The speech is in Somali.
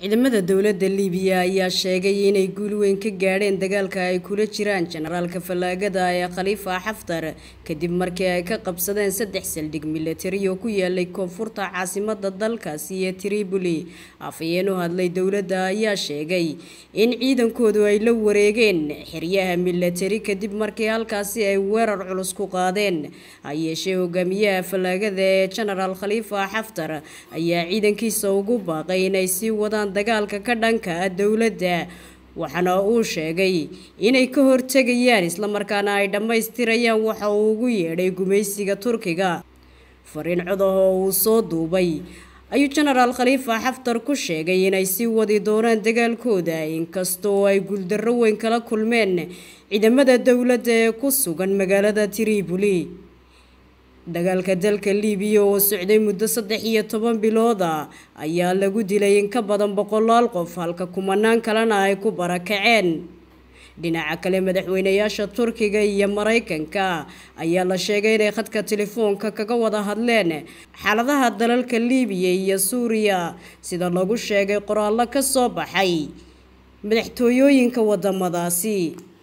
ciidamada dowladda liibiya ayaa sheegay inay guul weyn ka gaadheen dagaalka ay kula jiraan jenaraalka fallaagada ee khaliifa xaftar kadib markii ay ka qabsadeen saddex saldhig milatari oo ku yaalay koonfurta caasimada dalkaasi ee triboli afayeen u hadlay dowladda ayaa sheegay in ciidankoodu ay la wareegeen xeryaha milatari kadib markii halkaasi ay weerar culus ku qaadeen hayeeshee hogaamiyaha fallaagada ee jenaraal khaliifa xaftar ayaa ciidankiisa ugu baaqay inay sii wadaan dagaalka ka dhanka ah dowladda waxaana uu sheegay inay ka hortegayaan islamarkaana ay dhammaystirayaan waxa uu ugu yeedhay gumaysiga turkiga fariin codah oo uu soo duubay ayuu jenaraal khaliifa xaftar ku sheegay inay sii wadi doonaan dagaalkooda inkastoo ay guuldarro weyn kala kulmeen ciidamada dowladda ee ku sugan magaalada tribuli dagaalka dalka libiya oo socday muddo saddex iyo toban bilooda ayaa lagu dilay in ka badan boqolaal qof halka kumanaan kalena ay ku barakaceen dhinaca kale madaxweyneyaasha turkiga iyo maraykanka ayaa la sheegay inay khadka telefoonka kaga wada hadleen xaaladaha dalalka libiya iyo suuriya sida lagu sheegay qoraallo ka soo baxay madaxtooyooyinka waddamadaasi